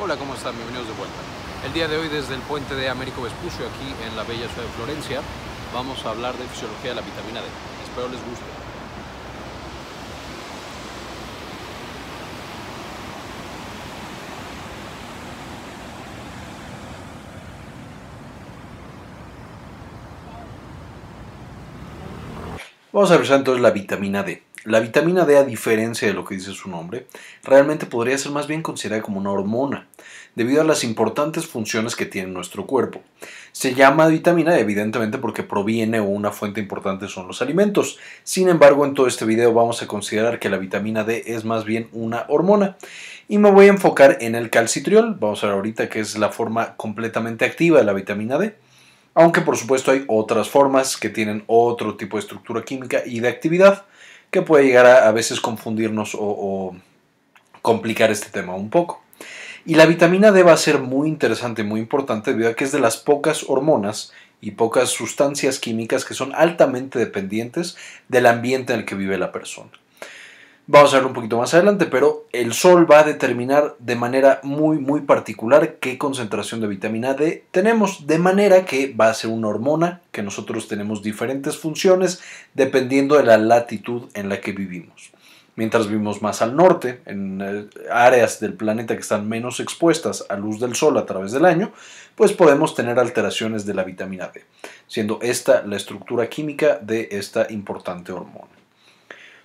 Hola, ¿cómo están? Bienvenidos de vuelta. El día de hoy desde el puente de Américo Vespucio, aquí en la bella ciudad de Florencia, vamos a hablar de fisiología de la vitamina D. Espero les guste. Vamos a ver entonces la vitamina D. La vitamina D, a diferencia de lo que dice su nombre, realmente podría ser más bien considerada como una hormona, debido a las importantes funciones que tiene nuestro cuerpo. Se llama vitamina evidentemente porque proviene o una fuente importante son los alimentos. Sin embargo, en todo este video vamos a considerar que la vitamina D es más bien una hormona y me voy a enfocar en el calcitriol. Vamos a ver ahorita que es la forma completamente activa de la vitamina D aunque por supuesto hay otras formas que tienen otro tipo de estructura química y de actividad que puede llegar a, a veces confundirnos o, complicar este tema un poco. Y la vitamina D va a ser muy interesante, muy importante, debido a que es de las pocas hormonas y pocas sustancias químicas que son altamente dependientes del ambiente en el que vive la persona. Vamos a verlo un poquito más adelante, pero el sol va a determinar de manera muy, muy particular qué concentración de vitamina D tenemos, de manera que va a ser una hormona que nosotros tenemos diferentes funciones dependiendo de la latitud en la que vivimos. Mientras vivimos más al norte, en eh, áreas del planeta que están menos expuestas a luz del sol a través del año, pues podemos tener alteraciones de la vitamina D, siendo esta la estructura química de esta importante hormona.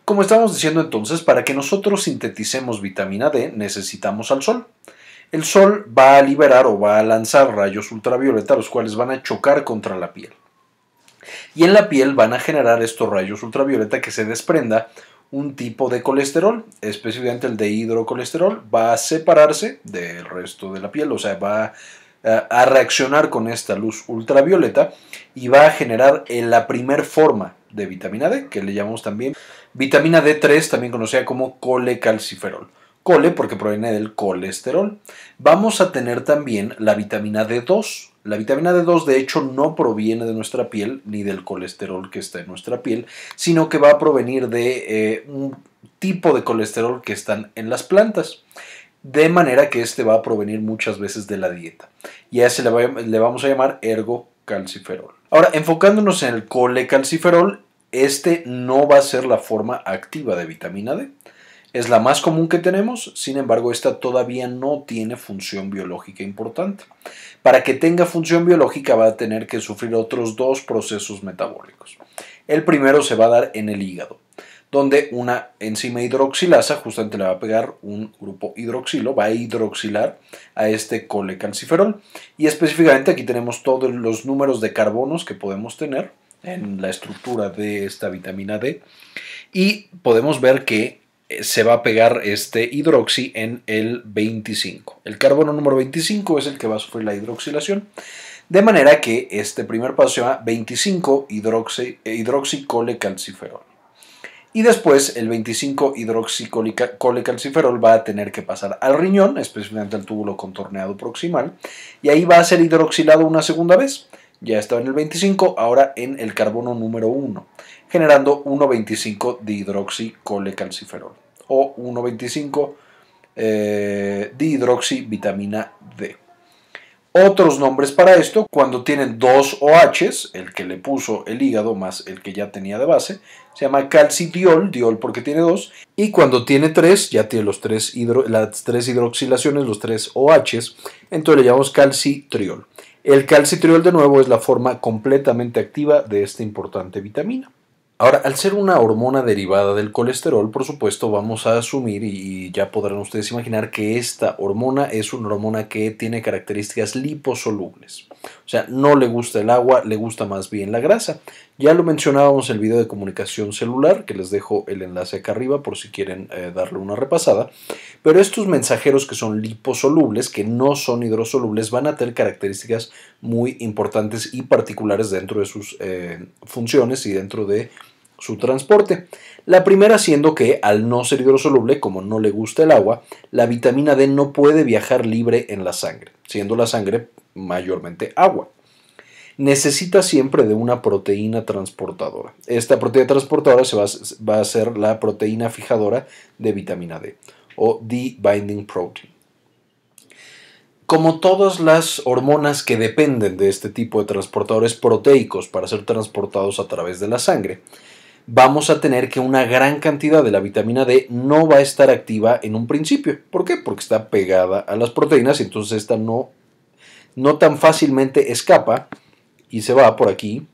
Como estamos diciendo entonces, para que nosotros sinteticemos vitamina D necesitamos al sol. El sol va a liberar o va a lanzar rayos ultravioleta los cuales van a chocar contra la piel. Y en la piel van a generar estos rayos ultravioleta que se desprenda un tipo de colesterol, específicamente el de hidrocolesterol, va a separarse del resto de la piel, o sea, va a reaccionar con esta luz ultravioleta y va a generar la primer forma de vitamina D, que le llamamos también Vitamina D3, también conocida como colecalciferol. Cole porque proviene del colesterol. Vamos a tener también la vitamina D2. La vitamina D2 de hecho no proviene de nuestra piel ni del colesterol que está en nuestra piel, sino que va a provenir de eh, un tipo de colesterol que están en las plantas. De manera que este va a provenir muchas veces de la dieta. Y a ese le, le vamos a llamar ergocalciferol. Ahora, enfocándonos en el colecalciferol, este no va a ser la forma activa de vitamina D. Es la más común que tenemos, sin embargo, esta todavía no tiene función biológica importante. Para que tenga función biológica va a tener que sufrir otros dos procesos metabólicos. El primero se va a dar en el hígado, donde una enzima hidroxilasa justamente le va a pegar un grupo hidroxilo, va a hidroxilar a este colecalciferol. Y específicamente aquí tenemos todos los números de carbonos que podemos tener en la estructura de esta vitamina D y podemos ver que eh, se va a pegar este hidroxi en el 25. El carbono número 25 es el que va a sufrir la hidroxilación. De manera que este primer paso se llama 25 hidroxi, eh, hidroxicolecalciferol. Y después el 25 hidroxicolecalciferol va a tener que pasar al riñón, especialmente al túbulo contorneado proximal, y ahí va a ser hidroxilado una segunda vez. Ya estaba en el 25, ahora en el carbono número 1, generando 1,25 dihidroxicolecalciferol o 1,25 eh, dihidroxivitamina D. Otros nombres para esto, cuando tienen dos OHs, el que le puso el hígado más el que ya tenía de base, se llama calcidiol, diol porque tiene dos, y cuando tiene tres, ya tiene los tres hidro, las tres hidroxilaciones, los tres OHs, entonces le llamamos calcitriol. El calcitriol de nuevo es la forma completamente activa de esta importante vitamina. Ahora, al ser una hormona derivada del colesterol, por supuesto, vamos a asumir y ya podrán ustedes imaginar que esta hormona es una hormona que tiene características liposolubles. O sea, no le gusta el agua, le gusta más bien la grasa. Ya lo mencionábamos en el video de comunicación celular, que les dejo el enlace acá arriba por si quieren eh, darle una repasada. Pero estos mensajeros que son liposolubles, que no son hidrosolubles, van a tener características muy importantes y particulares dentro de sus eh, funciones y dentro de su transporte. La primera siendo que, al no ser hidrosoluble, como no le gusta el agua, la vitamina D no puede viajar libre en la sangre, siendo la sangre mayormente agua. Necesita siempre de una proteína transportadora. Esta proteína transportadora se va, va a ser la proteína fijadora de vitamina D o D-binding protein. Como todas las hormonas que dependen de este tipo de transportadores proteicos para ser transportados a través de la sangre, vamos a tener que una gran cantidad de la vitamina D no va a estar activa en un principio. ¿Por qué? Porque está pegada a las proteínas y entonces esta no no tan fácilmente escapa y se va por aquí.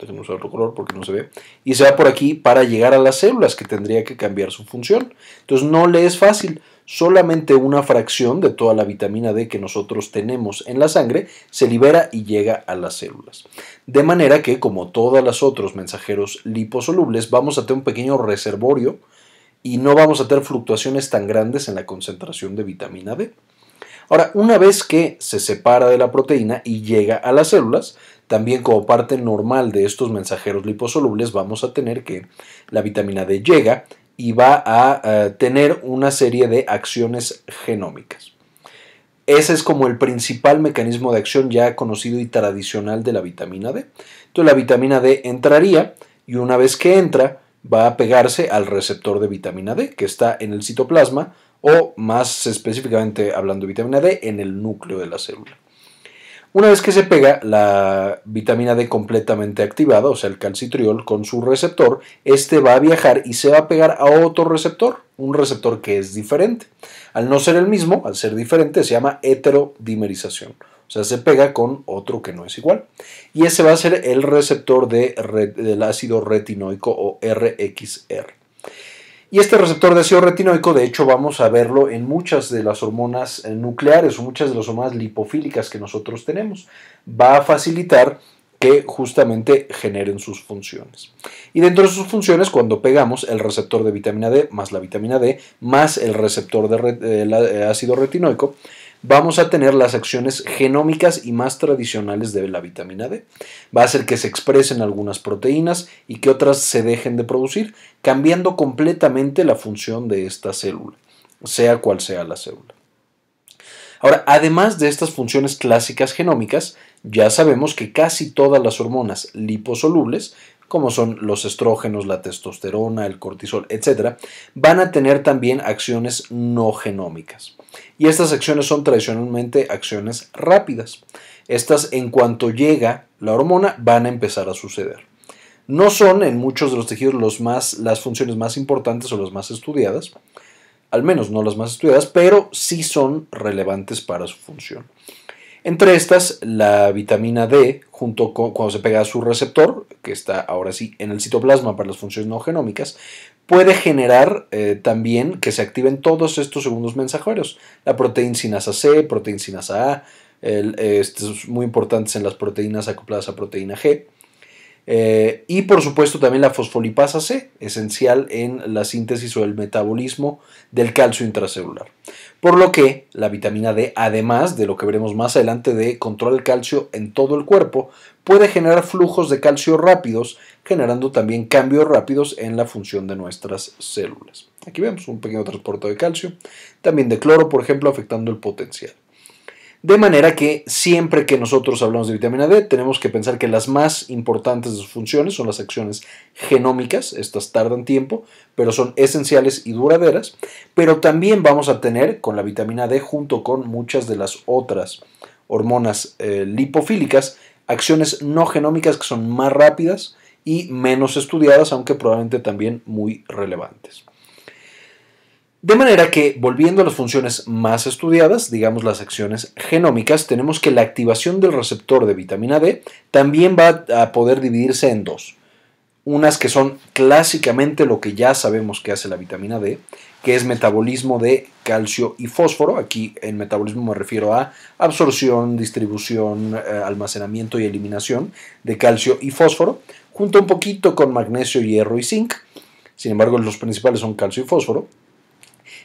otro color porque no se ve. Y se va por aquí para llegar a las células que tendría que cambiar su función. Entonces no le es fácil. Solamente una fracción de toda la vitamina D que nosotros tenemos en la sangre se libera y llega a las células. De manera que, como todos los otros mensajeros liposolubles, vamos a tener un pequeño reservorio y no vamos a tener fluctuaciones tan grandes en la concentración de vitamina D. Ahora, una vez que se separa de la proteína y llega a las células, también como parte normal de estos mensajeros liposolubles vamos a tener que la vitamina D llega y va a eh, tener una serie de acciones genómicas. Ese es como el principal mecanismo de acción ya conocido y tradicional de la vitamina D. Entonces la vitamina D entraría y una vez que entra va a pegarse al receptor de vitamina D que está en el citoplasma o más específicamente hablando de vitamina D en el núcleo de la célula. Una vez que se pega, la vitamina D completamente activada, o sea, el calcitriol con su receptor, este va a viajar y se va a pegar a otro receptor, un receptor que es diferente. Al no ser el mismo, al ser diferente, se llama heterodimerización. O sea, se pega con otro que no es igual. Y ese va a ser el receptor de del ácido retinoico o RXR. Y este receptor de ácido retinoico, de hecho, vamos a verlo en muchas de las hormonas eh, nucleares o muchas de las hormonas lipofílicas que nosotros tenemos. Va a facilitar que justamente generen sus funciones. Y dentro de sus funciones, cuando pegamos el receptor de vitamina D más la vitamina D más el receptor de eh, eh, ácido retinoico, vamos a tener las acciones genómicas y más tradicionales de la vitamina D. Va a hacer que se expresen algunas proteínas y que otras se dejen de producir, cambiando completamente la función de esta célula, sea cual sea la célula. Ahora, además de estas funciones clásicas genómicas, ya sabemos que casi todas las hormonas liposolubles como son los estrógenos, la testosterona, el cortisol, etcétera, van a tener también acciones no genómicas. Y estas acciones son tradicionalmente acciones rápidas. Estas, en cuanto llega la hormona, van a empezar a suceder. No son en muchos de los tejidos más, las funciones más importantes o las más estudiadas, al menos no las más estudiadas, pero sí son relevantes para su función. Entre estas, la vitamina D, junto con cuando se pega a su receptor, que está ahora sí en el citoplasma para las funciones no genómicas, puede generar eh, también que se activen todos estos segundos mensajeros, la proteína sinasa C, proteína sinasa A, eh, muy importantes en las proteínas acopladas a proteína G, eh, y por supuesto también la fosfolipasa C, esencial en la síntesis o el metabolismo del calcio intracelular. Por lo que la vitamina D, además de lo que veremos más adelante de controlar el calcio en todo el cuerpo, puede generar flujos de calcio rápidos, generando también cambios rápidos en la función de nuestras células. Aquí vemos un pequeño transporte de calcio, también de cloro, por ejemplo, afectando el potencial. De manera que siempre que nosotros hablamos de vitamina D, tenemos que pensar que las más importantes de sus funciones son las acciones genómicas, estas tardan tiempo, pero son esenciales y duraderas, pero también vamos a tener con la vitamina D junto con muchas de las otras hormonas eh, lipofílicas, acciones no genómicas que son más rápidas y menos estudiadas, aunque probablemente también muy relevantes. De manera que, volviendo a las funciones más estudiadas, digamos las acciones genómicas, tenemos que la activación del receptor de vitamina D también va a poder dividirse en dos. Unas que son clásicamente lo que ya sabemos que hace la vitamina D, que es metabolismo de calcio y fósforo. Aquí en metabolismo me refiero a absorción, distribución, eh, almacenamiento y eliminación de calcio y fósforo, junto un poquito con magnesio, hierro y zinc. Sin embargo, los principales son calcio y fósforo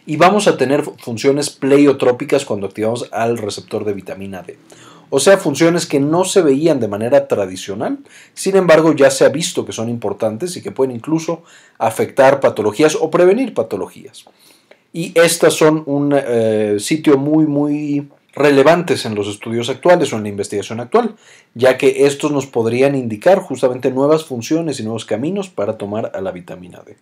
y vamos a tener funciones pleiotrópicas cuando activamos al receptor de vitamina D. O sea, funciones que no se veían de manera tradicional, sin embargo ya se ha visto que son importantes y que pueden incluso afectar patologías o prevenir patologías. Y estas son un eh, sitio muy, muy relevantes en los estudios actuales o en la investigación actual, ya que estos nos podrían indicar justamente nuevas funciones y nuevos caminos para tomar a la vitamina D.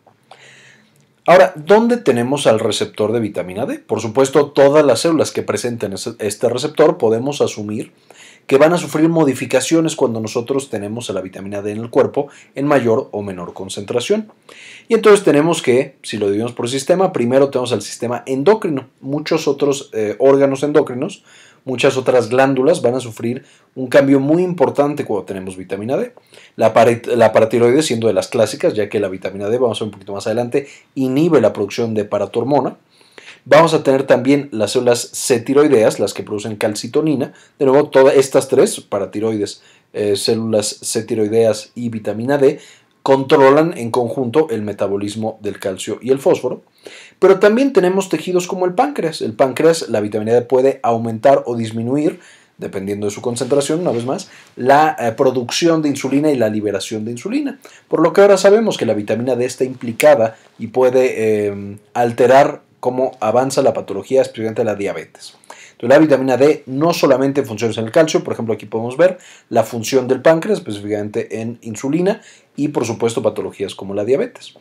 Ahora, ¿dónde tenemos al receptor de vitamina D? Por supuesto, todas las células que presenten este receptor podemos asumir que van a sufrir modificaciones cuando nosotros tenemos a la vitamina D en el cuerpo en mayor o menor concentración. Y entonces tenemos que, si lo dividimos por sistema, primero tenemos al sistema endocrino. Muchos otros eh, órganos endocrinos muchas otras glándulas van a sufrir un cambio muy importante cuando tenemos vitamina D. La, la paratiroide siendo de las clásicas, ya que la vitamina D, vamos a ver un poquito más adelante, inhibe la producción de paratormona. Vamos a tener también las células cetiroideas, las que producen calcitonina. De nuevo, todas estas tres, paratiroides, eh, células cetiroideas y vitamina D, controlan en conjunto el metabolismo del calcio y el fósforo. Pero también tenemos tejidos como el páncreas. El páncreas, la vitamina D puede aumentar o disminuir, dependiendo de su concentración, una vez más, la eh, producción de insulina y la liberación de insulina. Por lo que ahora sabemos que la vitamina D está implicada y puede em, alterar cómo avanza la patología, especialmente la diabetes la vitamina D no solamente funciona en el calcio, por ejemplo aquí podemos ver la función del páncreas, específicamente en insulina y por supuesto patologías como la diabetes.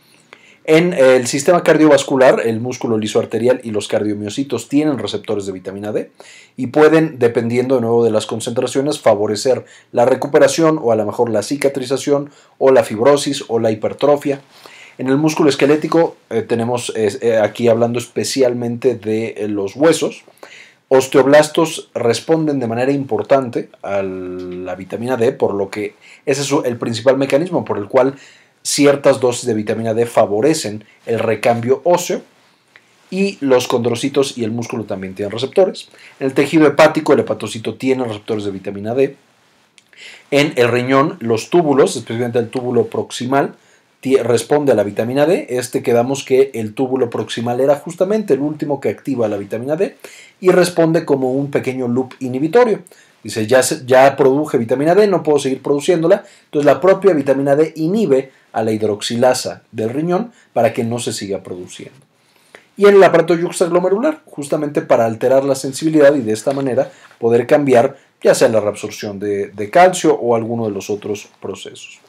En el sistema cardiovascular, el músculo liso arterial y los cardiomiocitos tienen receptores de vitamina D y pueden, dependiendo de nuevo de las concentraciones, favorecer la recuperación o a lo mejor la cicatrización o la fibrosis o la hipertrofia. En el músculo esquelético eh, tenemos eh, eh, aquí hablando especialmente de los huesos osteoblastos responden de manera importante a la vitamina D, por lo que ese es el principal mecanismo por el cual ciertas dosis de vitamina D favorecen el recambio óseo y los condrocitos y el músculo también tienen receptores. En el tejido hepático el hepatocito tiene receptores de vitamina D. En el riñón los túbulos, especialmente el túbulo proximal, responde a la vitamina D. Este quedamos que el túbulo proximal era justamente el último que activa la vitamina D y responde como un pequeño loop inhibitorio. Dice, ya, ya produje vitamina D, no puedo seguir produciéndola, entonces la propia vitamina D inhibe a la hidroxilasa del riñón para que no se siga produciendo. Y en el aparato yuxtaglomerular, justamente para alterar la sensibilidad y de esta manera poder cambiar ya sea la reabsorción de, calcio o alguno de los otros procesos.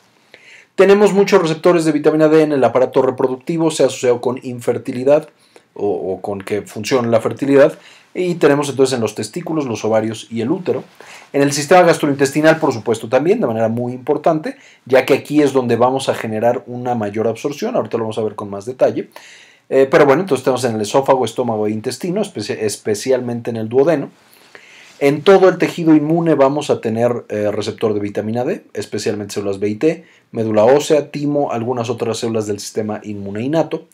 Tenemos muchos receptores de vitamina D en el aparato reproductivo, se ha asociado con infertilidad o, con que funcione la fertilidad y tenemos entonces en los testículos, los ovarios y el útero. En el sistema gastrointestinal, por supuesto, también de manera muy importante, ya que aquí es donde vamos a generar una mayor absorción. Ahorita lo vamos a ver con más detalle. Eh, pero bueno, entonces tenemos en el esófago, estómago e intestino, especialmente en el duodeno. En todo el tejido inmune vamos a tener eh, receptor de vitamina D, especialmente células B y T, médula ósea, timo, algunas otras células del sistema inmune innato.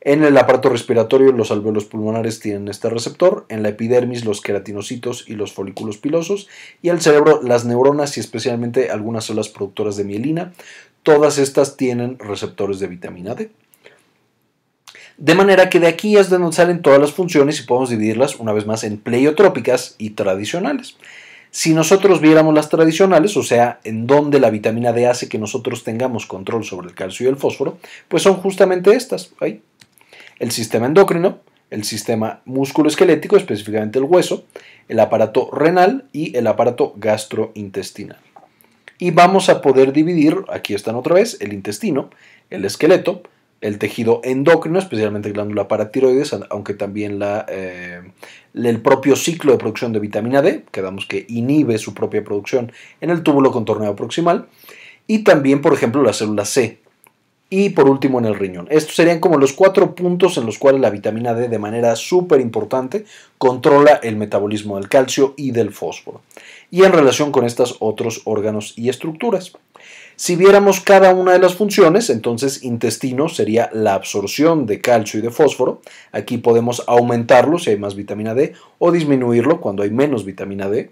En el aparato respiratorio, los alveolos pulmonares tienen este receptor, en la epidermis los queratinocitos y los folículos pilosos, y el cerebro las neuronas y especialmente algunas células productoras de mielina. Todas estas tienen receptores de vitamina D. De manera que de aquí es de donde salen todas las funciones y podemos dividirlas una vez más en pleiotrópicas y tradicionales. Si nosotros viéramos las tradicionales, o sea, en donde la vitamina D hace que nosotros tengamos control sobre el calcio y el fósforo, pues son justamente estas el sistema endocrino, el sistema esquelético, específicamente el hueso, el aparato renal y el aparato gastrointestinal. Y vamos a poder dividir, aquí están otra vez, el intestino, el esqueleto, el tejido endocrino, especialmente la glándula paratiroides, aunque también la, eh, el propio ciclo de producción de vitamina D, que damos que inhibe su propia producción en el túbulo contorneado proximal, y también, por ejemplo, la célula C, y por último en el riñón. Estos serían como los cuatro puntos en los cuales la vitamina D de manera súper importante controla el metabolismo del calcio y del fósforo y en relación con estos otros órganos y estructuras. Si viéramos cada una de las funciones, entonces intestino sería la absorción de calcio y de fósforo. Aquí podemos aumentarlo si hay más vitamina D o disminuirlo cuando hay menos vitamina D.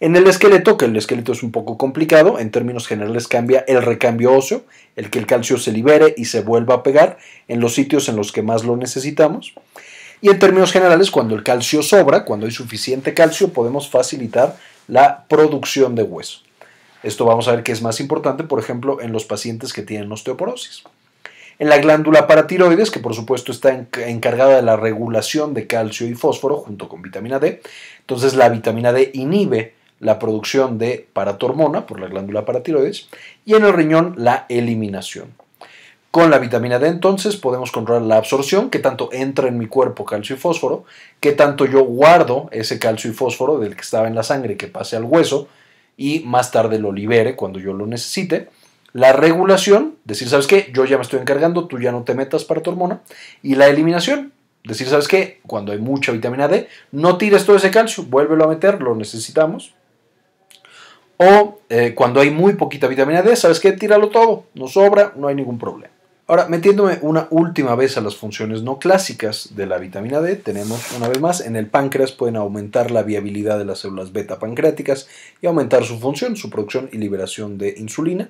En el esqueleto, que el esqueleto es un poco complicado, en términos generales cambia el recambio óseo, el que el calcio se libere y se vuelva a pegar en los sitios en los que más lo necesitamos. Y en términos generales, cuando el calcio sobra, cuando hay suficiente calcio, podemos facilitar la producción de hueso. Esto vamos a ver que es más importante, por ejemplo, en los pacientes que tienen osteoporosis. En la glándula paratiroides, que por supuesto está encargada de la regulación de calcio y fósforo junto con vitamina D, entonces la vitamina D inhibe la producción de paratormona por la glándula paratiroides y en el riñón la eliminación. Con la vitamina D entonces podemos controlar la absorción, que tanto entra en mi cuerpo calcio y fósforo, que tanto yo guardo ese calcio y fósforo del que estaba en la sangre que pase al hueso y más tarde lo libere cuando yo lo necesite. La regulación, decir, ¿sabes qué? Yo ya me estoy encargando, tú ya no te metas para hormona. Y la eliminación, decir, ¿sabes qué? Cuando hay mucha vitamina D, no tires todo ese calcio, vuélvelo a meter, lo necesitamos. O eh, cuando hay muy poquita vitamina D, ¿sabes qué? Tíralo todo, no sobra, no hay ningún problema. Ahora, metiéndome una última vez a las funciones no clásicas de la vitamina D, tenemos una vez más, en el páncreas pueden aumentar la viabilidad de las células beta pancreáticas y aumentar su función, su producción y liberación de insulina.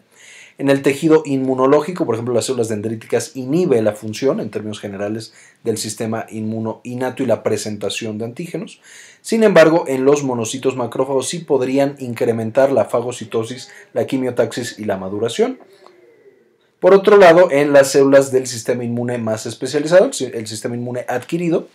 En el tejido inmunológico, por ejemplo, las células dendríticas inhibe la función en términos generales del sistema inmuno innato y la presentación de antígenos. Sin embargo, en los monocitos macrófagos sí podrían incrementar la fagocitosis, la quimiotaxis y la maduración. Por otro lado, en las células del sistema inmune más especializado, el sistema inmune adquirido,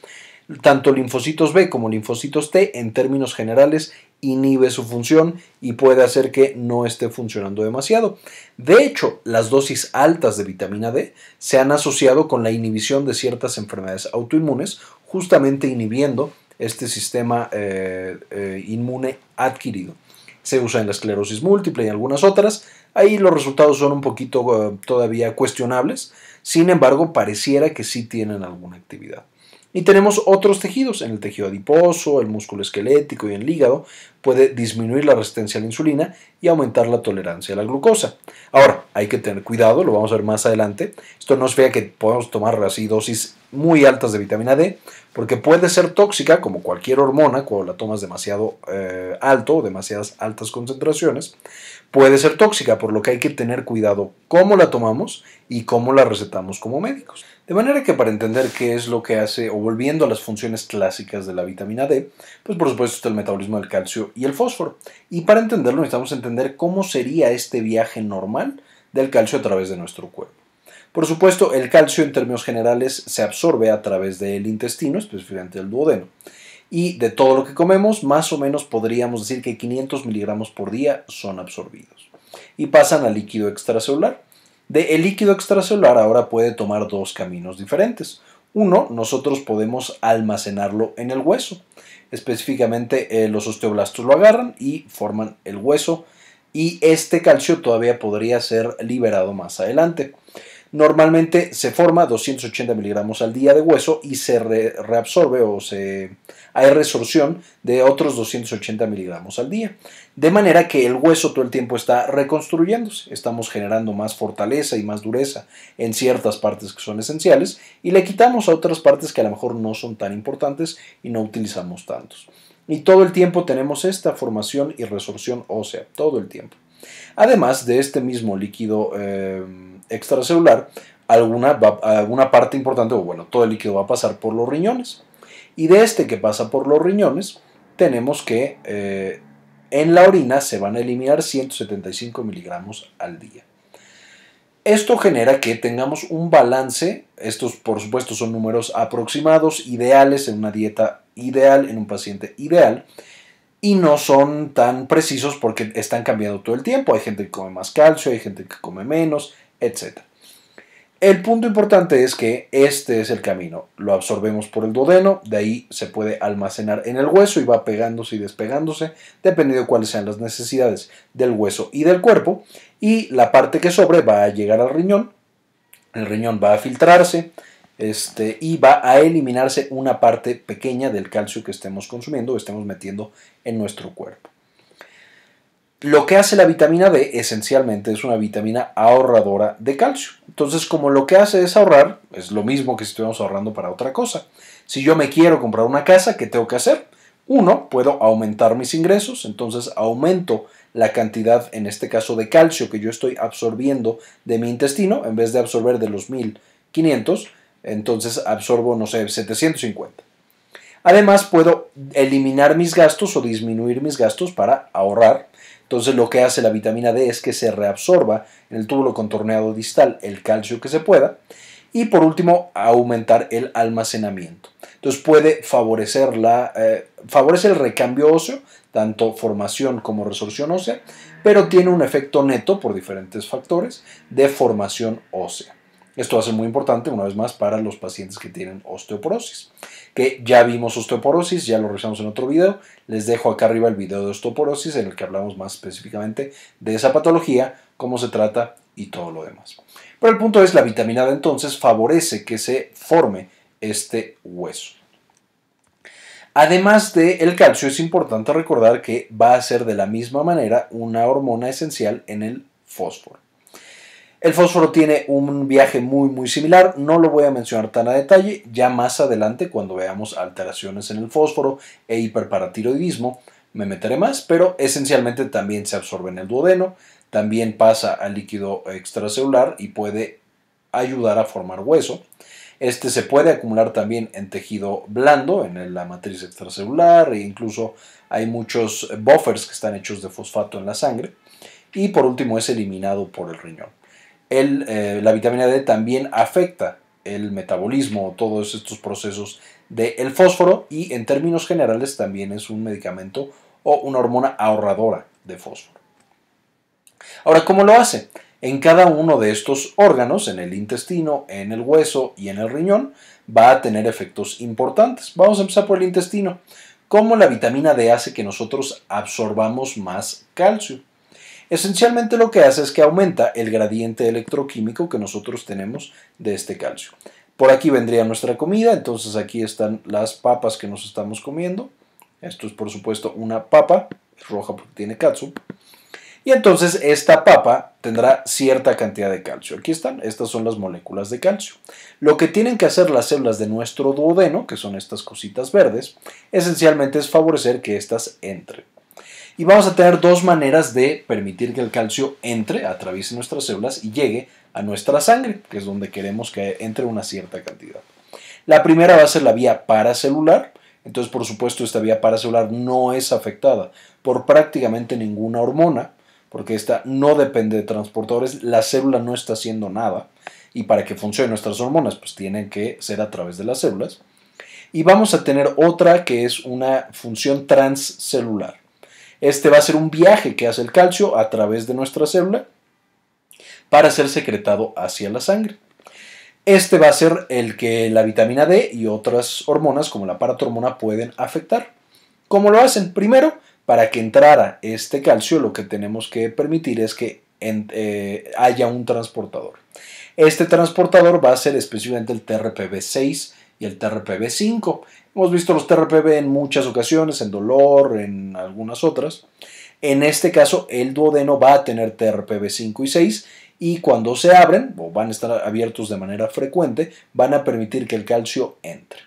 tanto linfocitos B como linfocitos T en términos generales inhibe su función y puede hacer que no esté funcionando demasiado. De hecho, las dosis altas de vitamina D se han asociado con la inhibición de ciertas enfermedades autoinmunes, justamente inhibiendo este sistema eh, eh, inmune adquirido. Se usa en la esclerosis múltiple y algunas otras. Ahí los resultados son un poquito eh, todavía cuestionables. Sin embargo, pareciera que sí tienen alguna actividad. Y tenemos otros tejidos, en el tejido adiposo, el músculo esquelético y el hígado, puede disminuir la resistencia a la insulina y aumentar la tolerancia a la glucosa. Ahora, hay que tener cuidado, lo vamos a ver más adelante. Esto no vea que podamos tomar dosis muy altas de vitamina D, porque puede ser tóxica, como cualquier hormona, cuando la tomas demasiado eh, alto o demasiadas altas concentraciones puede ser tóxica, por lo que hay que tener cuidado cómo la tomamos y cómo la recetamos como médicos. De manera que para entender qué es lo que hace, o volviendo a las funciones clásicas de la vitamina D, pues por supuesto está el metabolismo del calcio y el fósforo. Y para entenderlo necesitamos entender cómo sería este viaje normal del calcio a través de nuestro cuerpo. Por supuesto, el calcio en términos generales se absorbe a través del intestino, específicamente el duodeno y de todo lo que comemos, más o menos podríamos decir que 500 miligramos por día son absorbidos y pasan al líquido extracelular. De el líquido extracelular ahora puede tomar dos caminos diferentes. Uno, nosotros podemos almacenarlo en el hueso. Específicamente eh, los osteoblastos lo agarran y forman el hueso y este calcio todavía podría ser liberado más adelante. Normalmente se forma 280 miligramos al día de hueso y se reabsorbe o se hay resorción de otros 280 miligramos al día. De manera que el hueso todo el tiempo está reconstruyéndose. Estamos generando más fortaleza y más dureza en ciertas partes que son esenciales y le quitamos a otras partes que a lo mejor no son tan importantes y no utilizamos tantos. Y todo el tiempo tenemos esta formación y resorción ósea, todo el tiempo. Además de este mismo líquido. Em, extracelular, alguna, alguna parte importante, o bueno, todo el líquido va a pasar por los riñones. Y de este que pasa por los riñones, tenemos que eh, en la orina se van a eliminar 175 miligramos al día. Esto genera que tengamos un balance, estos por supuesto son números aproximados, ideales en una dieta ideal, en un paciente ideal, y no son tan precisos porque están cambiando todo el tiempo. Hay gente que come más calcio, hay gente que come menos, etc. El punto importante es que este es el camino. Lo absorbemos por el dodeno, de ahí se puede almacenar en el hueso y va pegándose y despegándose, dependiendo de cuáles sean las necesidades del hueso y del cuerpo. Y la parte que sobre va a llegar al riñón, el riñón va a filtrarse este, y va a eliminarse una parte pequeña del calcio que estemos consumiendo o estemos metiendo en nuestro cuerpo. Lo que hace la vitamina B esencialmente es una vitamina ahorradora de calcio. Entonces, como lo que hace es ahorrar, es lo mismo que si estuviéramos ahorrando para otra cosa. Si yo me quiero comprar una casa, ¿qué tengo que hacer? Uno, puedo aumentar mis ingresos, entonces aumento la cantidad, en este caso, de calcio que yo estoy absorbiendo de mi intestino, en vez de absorber de los 1500, entonces absorbo, no sé, 750. Además, puedo eliminar mis gastos o disminuir mis gastos para ahorrar entonces lo que hace la vitamina D es que se reabsorba en el túbulo contorneado distal el calcio que se pueda y por último aumentar el almacenamiento. Entonces puede favorecer eh, favorece el recambio óseo, tanto formación como resorción ósea, pero tiene un efecto neto por diferentes factores de formación ósea. Esto va a ser muy importante, una vez más, para los pacientes que tienen osteoporosis. Que ya vimos osteoporosis, ya lo revisamos en otro video. Les dejo acá arriba el video de osteoporosis en el que hablamos más específicamente de esa patología, cómo se trata y todo lo demás. Pero el punto es, la vitamina D entonces favorece que se forme este hueso. Además del el calcio, es importante recordar que va a ser de la misma manera una hormona esencial en el fósforo. El fósforo tiene un viaje muy muy similar, no lo voy a mencionar tan a detalle, ya más adelante cuando veamos alteraciones en el fósforo e hiperparatiroidismo me meteré más, pero esencialmente también se absorbe en el duodeno, también pasa al líquido extracelular y puede ayudar a formar hueso. Este se puede acumular también en tejido blando, en la matriz extracelular, e incluso hay muchos buffers que están hechos de fosfato en la sangre. Y por último es eliminado por el riñón. Eh, la vitamina D también afecta el metabolismo, todos estos procesos del fósforo y en términos generales también es un medicamento o una hormona ahorradora de fósforo. Ahora, ¿cómo lo hace? En cada uno de estos órganos, en el intestino, en el hueso y en el riñón, va a tener efectos importantes. Vamos a empezar por el intestino. ¿Cómo la vitamina D hace que nosotros absorbamos más calcio? Esencialmente lo que hace es que aumenta el gradiente electroquímico que nosotros tenemos de este calcio. Por aquí vendría nuestra comida, entonces aquí están las papas que nos estamos comiendo. Esto es por supuesto una papa, roja porque tiene calcio. Y entonces esta papa tendrá cierta cantidad de calcio. Aquí están, estas son las moléculas de calcio. Lo que tienen que hacer las células de nuestro duodeno, que son estas cositas verdes, esencialmente es favorecer que estas entren. Y vamos a tener dos maneras de permitir que el calcio entre, atraviese nuestras células y llegue a nuestra sangre, que es donde queremos que entre una cierta cantidad. La primera va a ser la vía paracelular. Entonces, por supuesto, esta vía paracelular no es afectada por prácticamente ninguna hormona, porque esta no depende de transportadores, la célula no está haciendo nada. Y para que funcionen nuestras hormonas, pues tienen que ser a través de las células. Y vamos a tener otra que es una función transcelular. Este va a ser un viaje que hace el calcio a través de nuestra célula para ser secretado hacia la sangre. Este va a ser el que la vitamina D y otras hormonas como la paratormona pueden afectar. ¿Cómo lo hacen? Primero, para que entrara este calcio, lo que tenemos que permitir es que eh, haya un transportador. Este transportador va a ser específicamente el TRPV6 y el TRPV5. Hemos visto los TRPV en muchas ocasiones, en dolor, en algunas otras. En este caso, el duodeno va a tener TRPV 5 y 6 y cuando se abren, o van a estar abiertos de manera frecuente, van a permitir que el calcio entre.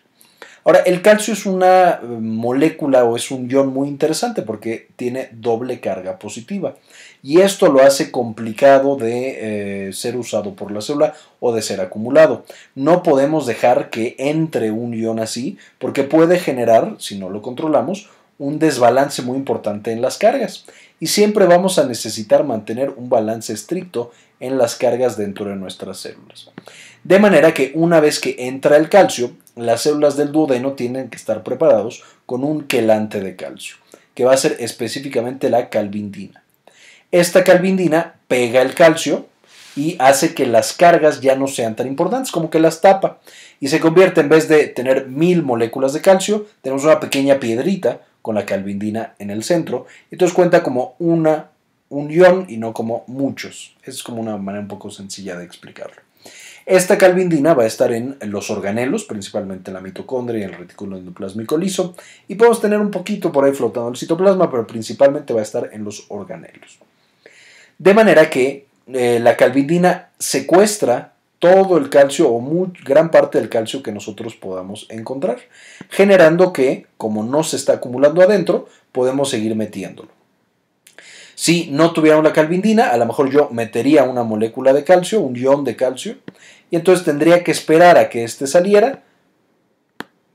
Ahora, el calcio es una eh, molécula o es un ion muy interesante porque tiene doble carga positiva y esto lo hace complicado de eh, ser usado por la célula o de ser acumulado. No podemos dejar que entre un ion así porque puede generar, si no lo controlamos, un desbalance muy importante en las cargas y siempre vamos a necesitar mantener un balance estricto en las cargas dentro de nuestras células. De manera que una vez que entra el calcio, las células del duodeno tienen que estar preparados con un quelante de calcio, que va a ser específicamente la calvindina. Esta calvindina pega el calcio y hace que las cargas ya no sean tan importantes, como que las tapa y se convierte en vez de tener mil moléculas de calcio, tenemos una pequeña piedrita con la calvindina en el centro, entonces cuenta como una unión y no como muchos. Es como una manera un poco sencilla de explicarlo. Esta calvindina va a estar en los organelos, principalmente en la mitocondria y el retículo endoplasmico liso, y podemos tener un poquito por ahí flotando el citoplasma, pero principalmente va a estar en los organelos. De manera que eh, la calvindina secuestra todo el calcio o gran parte del calcio que nosotros podamos encontrar, generando que, como no se está acumulando adentro, podemos seguir metiéndolo. Si no tuviera una calvindina, a lo mejor yo metería una molécula de calcio, un ion de calcio, y entonces tendría que esperar a que este saliera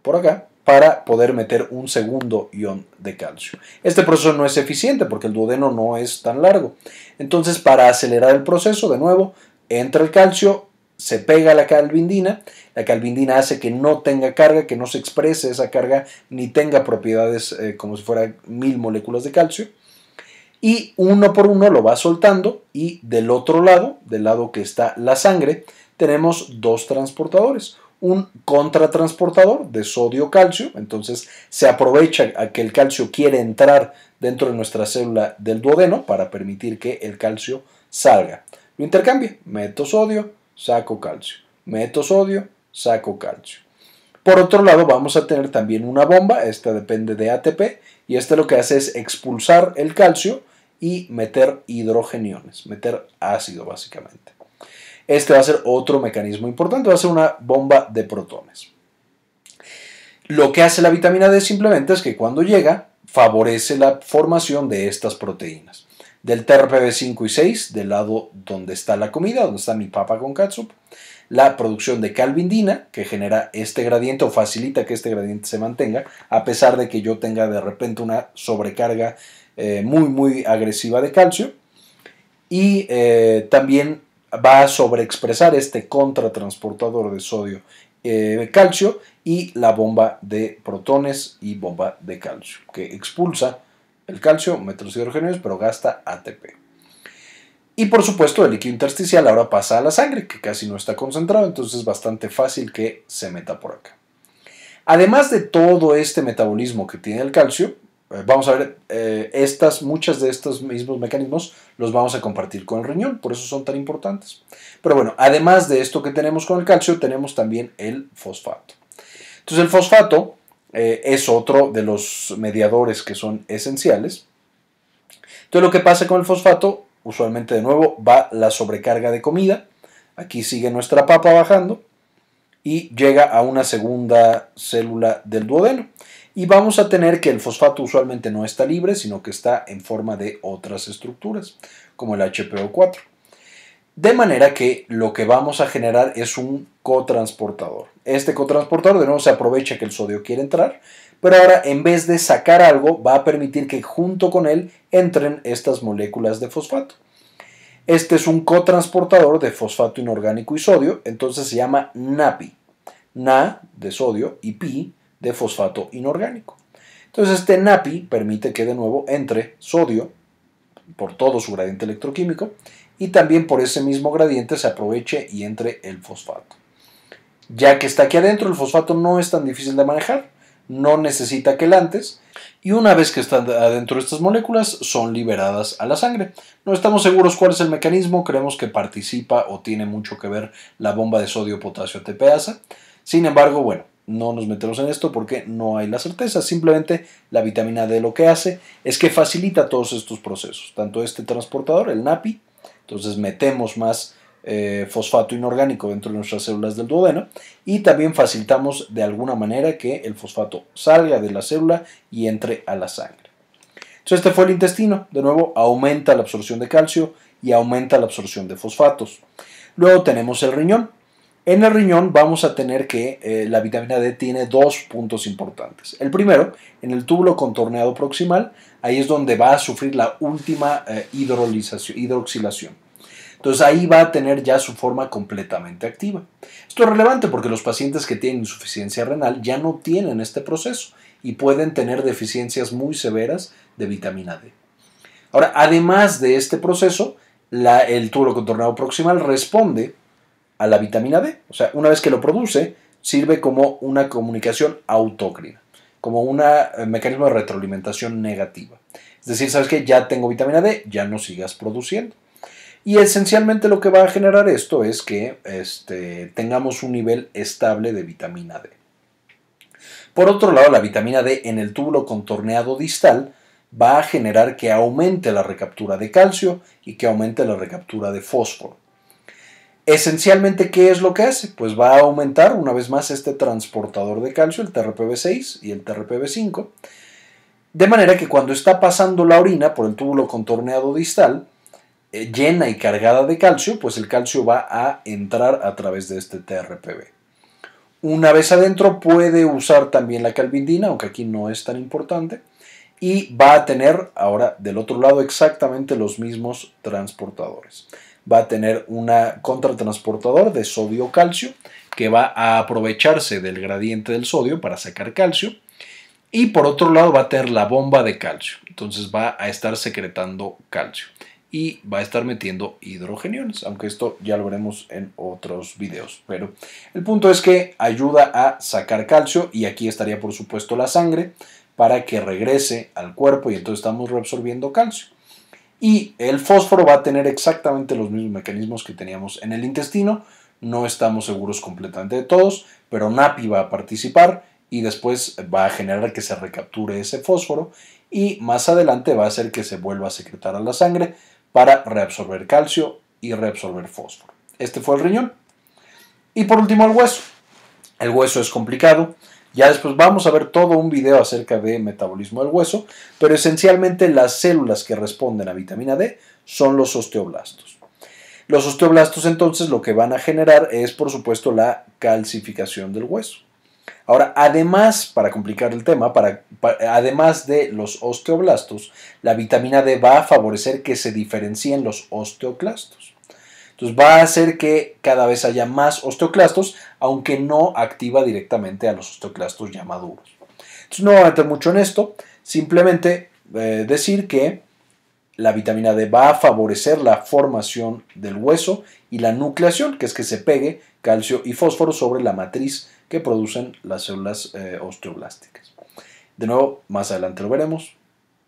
por acá para poder meter un segundo ion de calcio. Este proceso no es eficiente porque el duodeno no es tan largo. Entonces, para acelerar el proceso, de nuevo, entra el calcio, se pega la calvindina, la calvindina hace que no tenga carga, que no se exprese esa carga, ni tenga propiedades eh, como si fuera mil moléculas de calcio. Y uno por uno lo va soltando y del otro lado, del lado que está la sangre, tenemos dos transportadores. Un contratransportador de sodio-calcio, entonces se aprovecha a que el calcio quiere entrar dentro de nuestra célula del duodeno para permitir que el calcio salga. Lo intercambia, meto sodio, saco calcio, meto sodio, saco calcio. Por otro lado, vamos a tener también una bomba, esta depende de ATP, y esta lo que hace es expulsar el calcio y meter hidrogeniones, meter ácido básicamente. Este va a ser otro mecanismo importante, va a ser una bomba de protones. Lo que hace la vitamina D simplemente es que cuando llega favorece la formación de estas proteínas. Del TRPV5 y 6, del lado donde está la comida, donde está mi papa con ketchup, la producción de calvindina, que genera este gradiente o facilita que este gradiente se mantenga, a pesar de que yo tenga de repente una sobrecarga eh, muy, muy agresiva de calcio. Y eh, también va a sobreexpresar este contratransportador de sodio eh, calcio y la bomba de protones y bomba de calcio, que expulsa el calcio, metros pero gasta ATP. Y por supuesto, el líquido intersticial ahora pasa a la sangre, que casi no está concentrado, entonces es bastante fácil que se meta por acá. Además de todo este metabolismo que tiene el calcio, eh, vamos a ver, eh, estas, muchas de estos mismos mecanismos los vamos a compartir con el riñón, por eso son tan importantes. Pero bueno, además de esto que tenemos con el calcio, tenemos también el fosfato. Entonces el fosfato eh, es otro de los mediadores que son esenciales. Entonces lo que pasa con el fosfato, usualmente de nuevo, va la sobrecarga de comida. Aquí sigue nuestra papa bajando y llega a una segunda célula del duodeno y vamos a tener que el fosfato usualmente no está libre, sino que está en forma de otras estructuras, como el HPO4. De manera que lo que vamos a generar es un cotransportador. Este cotransportador de nuevo se aprovecha que el sodio quiere entrar, pero ahora en vez de sacar algo va a permitir que junto con él entren estas moléculas de fosfato. Este es un cotransportador de fosfato inorgánico y sodio, entonces se llama NAPI. Na de sodio y pi de fosfato inorgánico. Entonces este NAPI permite que de nuevo entre sodio por todo su gradiente electroquímico y también por ese mismo gradiente se aproveche y entre el fosfato. Ya que está aquí adentro, el fosfato no es tan difícil de manejar, no necesita quelantes y una vez que están adentro estas moléculas son liberadas a la sangre. No estamos seguros cuál es el mecanismo, creemos que participa o tiene mucho que ver la bomba de sodio potasio TPasa. Sin embargo, bueno, no nos metemos en esto porque no hay la certeza. Simplemente la vitamina D lo que hace es que facilita todos estos procesos, tanto este transportador, el NAPI, entonces metemos más eh, fosfato inorgánico dentro de nuestras células del duodeno y también facilitamos de alguna manera que el fosfato salga de la célula y entre a la sangre. Entonces este fue el intestino, de nuevo aumenta la absorción de calcio y aumenta la absorción de fosfatos. Luego tenemos el riñón, en el riñón vamos a tener que eh, la vitamina D tiene dos puntos importantes. El primero, en el túbulo contorneado proximal, ahí es donde va a sufrir la última eh, hidrolización, hidroxilación. Entonces ahí va a tener ya su forma completamente activa. Esto es relevante porque los pacientes que tienen insuficiencia renal ya no tienen este proceso y pueden tener deficiencias muy severas de vitamina D. Ahora, además de este proceso, el túbulo contorneado proximal responde a la vitamina D. O sea, una vez que lo produce, sirve como una comunicación autócrina, como un mecanismo de retroalimentación negativa. Es decir, sabes que ya tengo vitamina D, ya no sigas produciendo. Y esencialmente lo que va a generar esto es que este, tengamos un nivel estable de vitamina D. Por otro lado, la vitamina D en el túbulo contorneado distal va a generar que aumente la recaptura de calcio y que aumente la recaptura de fósforo. Esencialmente, ¿qué es lo que hace? Pues va a aumentar una vez más este transportador de calcio, el TRPV6 y el TRPV5, de manera que cuando está pasando la orina por el túbulo contorneado distal, eh, llena y cargada de calcio, pues el calcio va a entrar a través de este TRPV. Una vez adentro puede usar también la calvindina, aunque aquí no es tan importante, y va a tener ahora del otro lado exactamente los mismos transportadores va a tener un contratransportador de sodio-calcio que va a aprovecharse del gradiente del sodio para sacar calcio. Y por otro lado va a tener la bomba de calcio. Entonces va a estar secretando calcio y va a estar metiendo hidrogeniones, aunque esto ya lo veremos en otros videos. Pero el punto es que ayuda a sacar calcio y aquí estaría por supuesto la sangre para que regrese al cuerpo y entonces estamos reabsorbiendo calcio. Y el fósforo va a tener exactamente los mismos mecanismos que teníamos en el intestino. No estamos seguros completamente de todos, pero NAPI va a participar y después va a generar que se recapture ese fósforo y más adelante va a hacer que se vuelva a secretar a la sangre para reabsorber calcio y reabsorber fósforo. Este fue el riñón. Y por último el hueso. El hueso es complicado ya después vamos a ver todo un video acerca de metabolismo del hueso, pero esencialmente las células que responden a vitamina D son los osteoblastos. Los osteoblastos entonces lo que van a generar es por supuesto la calcificación del hueso. Ahora, además, para complicar el tema, para, además de los osteoblastos, la vitamina D va a favorecer que se diferencien los osteoclastos. Entonces va a hacer que cada vez haya más osteoclastos, aunque no activa directamente a los osteoclastos ya maduros. Entonces no voy a meter mucho en esto, simplemente eh, decir que la vitamina D va a favorecer la formación del hueso y la nucleación, que es que se pegue calcio y fósforo sobre la matriz que producen las células eh, osteoblásticas. De nuevo, más adelante lo veremos,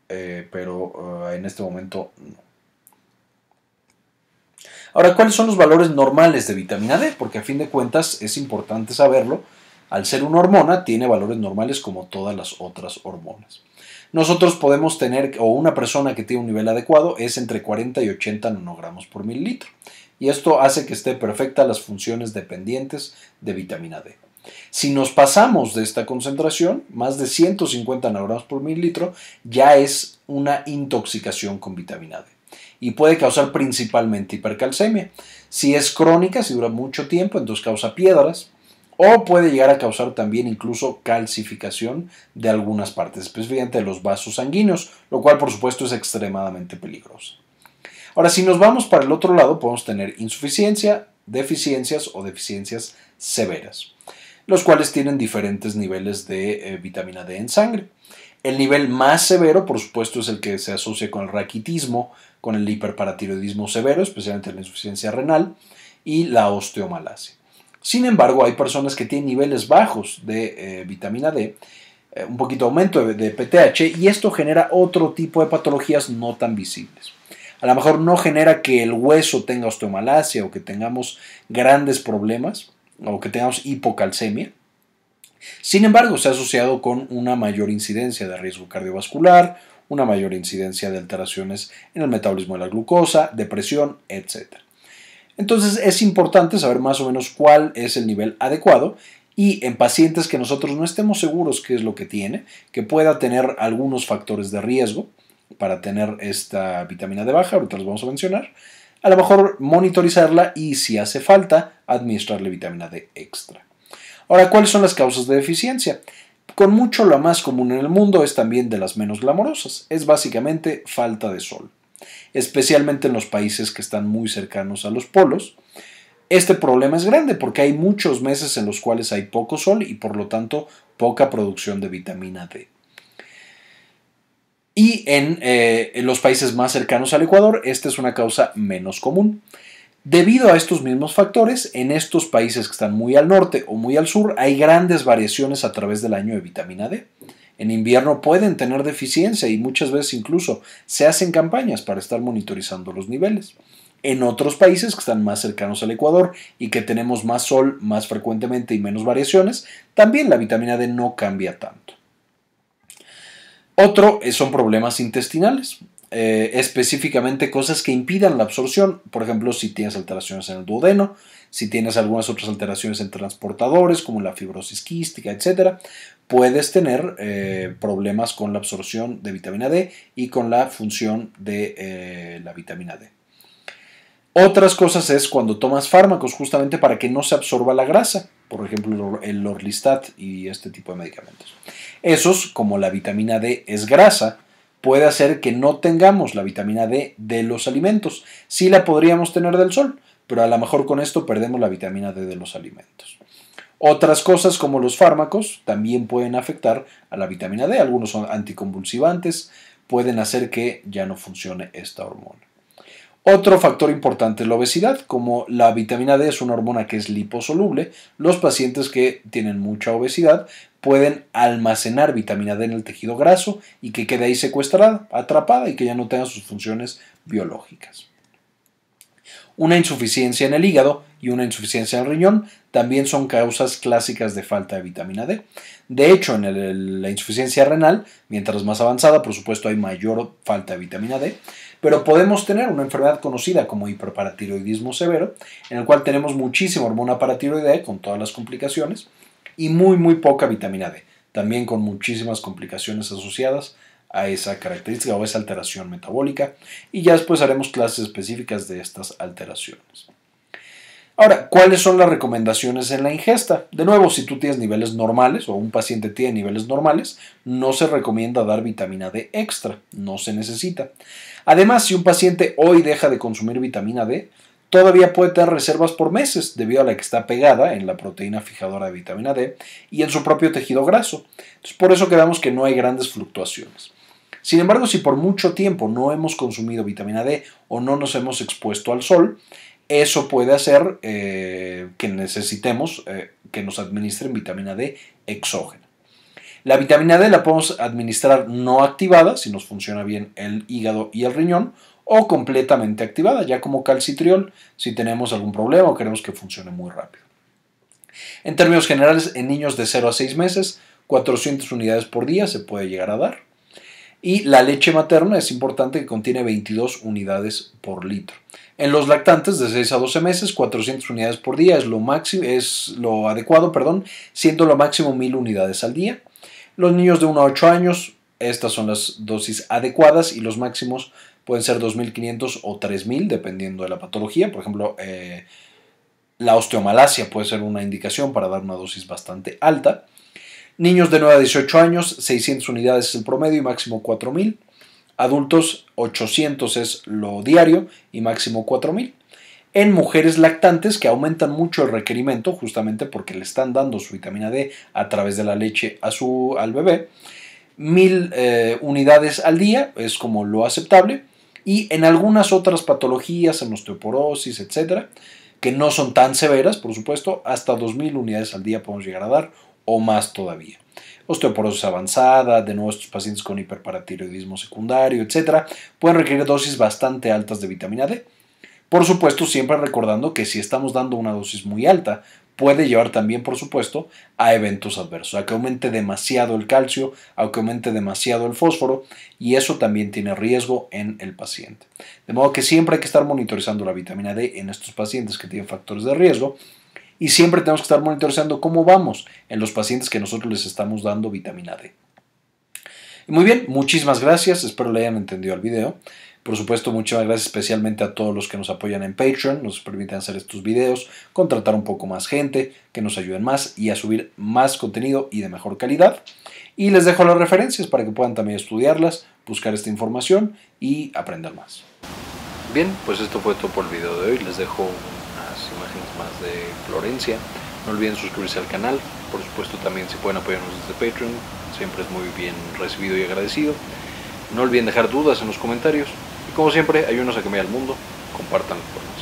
eh, pero en este momento no. Ahora, ¿cuáles son los valores normales de vitamina D? Porque a fin de cuentas es importante saberlo. Al ser una hormona, tiene valores normales como todas las otras hormonas. Nosotros podemos tener, o una persona que tiene un nivel adecuado, es entre 40 y 80 nanogramos por mililitro. Y esto hace que esté perfecta las funciones dependientes de vitamina D. Si nos pasamos de esta concentración, más de 150 nanogramos por mililitro, ya es una intoxicación con vitamina D y puede causar principalmente hipercalcemia. Si es crónica, si dura mucho tiempo, entonces causa piedras o puede llegar a causar también incluso calcificación de algunas partes, específicamente de los vasos sanguíneos, lo cual por supuesto es extremadamente peligroso. Ahora, si nos vamos para el otro lado, podemos tener insuficiencia, deficiencias o deficiencias severas, los cuales tienen diferentes niveles de eh, vitamina D en sangre. El nivel más severo, por supuesto, es el que se asocia con el raquitismo, con el hiperparatiroidismo severo, especialmente la insuficiencia renal, y la osteomalacia. Sin embargo, hay personas que tienen niveles bajos de eh, vitamina D, eh, un poquito aumento de, de PTH, y esto genera otro tipo de patologías no tan visibles. A lo mejor no genera que el hueso tenga osteomalacia o que tengamos grandes problemas o que tengamos hipocalcemia, sin embargo, se ha asociado con una mayor incidencia de riesgo cardiovascular, una mayor incidencia de alteraciones en el metabolismo de la glucosa, depresión, etc. Entonces es importante saber más o menos cuál es el nivel adecuado y en pacientes que nosotros no estemos seguros qué es lo que tiene, que pueda tener algunos factores de riesgo para tener esta vitamina D baja, ahorita los vamos a mencionar, a lo mejor monitorizarla y si hace falta administrarle vitamina D extra. Ahora, ¿cuáles son las causas de deficiencia? Con mucho la más común en el mundo es también de las menos glamorosas, es básicamente falta de sol, especialmente en los países que están muy cercanos a los polos. Este problema es grande porque hay muchos meses en los cuales hay poco sol y por lo tanto poca producción de vitamina D. Y en eh, los países más cercanos al Ecuador, esta es una causa menos común. Debido a estos mismos factores, en estos países que están muy al norte o muy al sur hay grandes variaciones a través del año de vitamina D. En invierno pueden tener deficiencia y muchas veces incluso se hacen campañas para estar monitorizando los niveles. En otros países que están más cercanos al Ecuador y que tenemos más sol más frecuentemente y menos variaciones, también la vitamina D no cambia tanto. Otro eh, son problemas intestinales. Eh, específicamente cosas que impidan la absorción. Por ejemplo, si tienes alteraciones en el duodeno, si tienes algunas otras alteraciones en transportadores, como la fibrosis quística, etc., puedes tener eh, problemas con la absorción de vitamina D y con la función de eh, la vitamina D. Otras cosas es cuando tomas fármacos justamente para que no se absorba la grasa, por ejemplo el Orlistat y este tipo de medicamentos. Esos, como la vitamina D es grasa, puede hacer que no tengamos la vitamina D de los alimentos. Sí la podríamos tener del sol, pero a lo mejor con esto perdemos la vitamina D de los alimentos. Otras cosas como los fármacos también pueden afectar a la vitamina D. Algunos son anticonvulsivantes, pueden hacer que ya no funcione esta hormona. Otro factor importante es la obesidad. Como la vitamina D es una hormona que es liposoluble, los pacientes que tienen mucha obesidad pueden almacenar vitamina D en el tejido graso y que quede ahí secuestrada, atrapada y que ya no tenga sus funciones biológicas. Una insuficiencia en el hígado y una insuficiencia en el riñón también son causas clásicas de falta de vitamina D. De hecho, en la insuficiencia renal, mientras más avanzada, por supuesto, hay mayor falta de vitamina D, pero podemos tener una enfermedad conocida como hiperparatiroidismo severo, en el cual tenemos muchísima hormona paratiroidea con todas las complicaciones y muy muy poca vitamina D, también con muchísimas complicaciones asociadas a esa característica o esa alteración metabólica y ya después haremos clases específicas de estas alteraciones. Ahora, ¿cuáles son las recomendaciones en la ingesta? De nuevo, si tú tienes niveles normales o un paciente tiene niveles normales, no se recomienda dar vitamina D extra, no se necesita. Además, si un paciente hoy deja de consumir vitamina D, todavía puede tener reservas por meses debido a la que está pegada en la proteína fijadora de vitamina D y en su propio tejido graso. por eso quedamos que no hay grandes fluctuaciones. Sin embargo, si por mucho tiempo no hemos consumido vitamina D o no nos hemos expuesto al sol, eso puede hacer eh, que necesitemos eh, que nos administren vitamina D exógena. La vitamina D la podemos administrar no activada, si nos funciona bien el hígado y el riñón, o completamente activada, ya como calcitriol, si tenemos algún problema o queremos que funcione muy rápido. En términos generales, en niños de 0 a 6 meses, 400 unidades por día se puede llegar a dar. Y la leche materna es importante que contiene 22 unidades por litro. En los lactantes de 6 a 12 meses, 400 unidades por día es lo, máximo, es lo adecuado, perdón, siendo lo máximo 1000 unidades al día. Los niños de 1 a 8 años, estas son las dosis adecuadas y los máximos pueden ser 2.500 o 3.000 dependiendo de la patología. Por ejemplo, eh, la osteomalacia puede ser una indicación para dar una dosis bastante alta. Niños de 9 a 18 años, 600 unidades es el promedio y máximo 4.000. Adultos, 800 es lo diario y máximo 4.000. En mujeres lactantes que aumentan mucho el requerimiento justamente porque le están dando su vitamina D a través de la leche a su, al bebé. 1000 eh, unidades al día es como lo aceptable y en algunas otras patologías, en osteoporosis, etcétera, que no son tan severas, por supuesto, hasta 2.000 unidades al día podemos llegar a dar o más todavía. Osteoporosis avanzada, de nuevo estos pacientes con hiperparatiroidismo secundario, etcétera, pueden requerir dosis bastante altas de vitamina D. Por supuesto, siempre recordando que si estamos dando una dosis muy alta, puede llevar también, por supuesto, a eventos adversos, a que aumente demasiado el calcio, a que aumente demasiado el fósforo, y eso también tiene riesgo en el paciente. De modo que siempre hay que estar monitorizando la vitamina D en estos pacientes que tienen factores de riesgo. Y siempre tenemos que estar monitorizando cómo vamos en los pacientes que nosotros les estamos dando vitamina D. Muy bien, muchísimas gracias, espero le hayan entendido el video. Por supuesto, muchas gracias especialmente a todos los que nos apoyan en Patreon, nos permiten hacer estos videos, contratar un poco más gente, que nos ayuden más y a subir más contenido y de mejor calidad. Y les dejo las referencias para que puedan también estudiarlas, buscar esta información y aprender más. Bien, pues esto fue todo por el video de hoy. Les dejo unas imágenes más de Florencia. No olviden suscribirse al canal. Por supuesto también se pueden apoyarnos desde Patreon. Siempre es muy bien recibido y agradecido. No olviden dejar dudas en los comentarios como siempre, ayúdenos a cambiar el mundo, compartan por